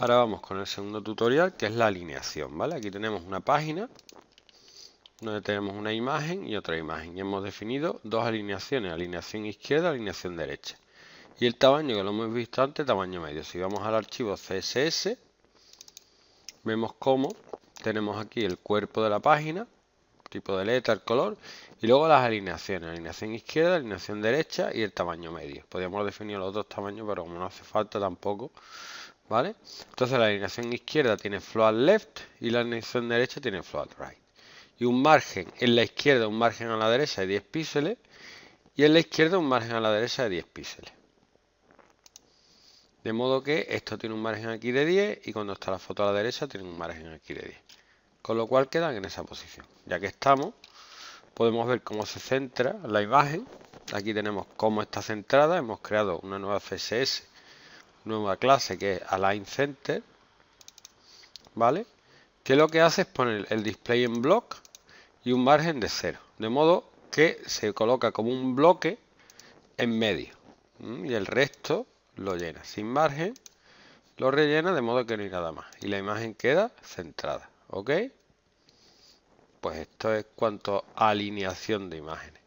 Ahora vamos con el segundo tutorial, que es la alineación, ¿vale? Aquí tenemos una página donde tenemos una imagen y otra imagen. Y hemos definido dos alineaciones, alineación izquierda, alineación derecha. Y el tamaño, que lo hemos visto antes, tamaño medio. Si vamos al archivo CSS, vemos cómo tenemos aquí el cuerpo de la página, tipo de letra, el color, y luego las alineaciones, alineación izquierda, alineación derecha y el tamaño medio. Podríamos definir los dos tamaños, pero como no hace falta tampoco, ¿Vale? Entonces la alineación izquierda tiene float left y la alineación derecha tiene float right. Y un margen en la izquierda, un margen a la derecha de 10 píxeles. Y en la izquierda un margen a la derecha de 10 píxeles. De modo que esto tiene un margen aquí de 10 y cuando está la foto a la derecha tiene un margen aquí de 10. Con lo cual quedan en esa posición. Ya que estamos, podemos ver cómo se centra la imagen. Aquí tenemos cómo está centrada. Hemos creado una nueva CSS nueva clase que es Align Center, ¿vale? Que lo que hace es poner el display en block y un margen de cero, de modo que se coloca como un bloque en medio y el resto lo llena sin margen, lo rellena de modo que no hay nada más y la imagen queda centrada, ¿ok? Pues esto es cuanto alineación de imágenes.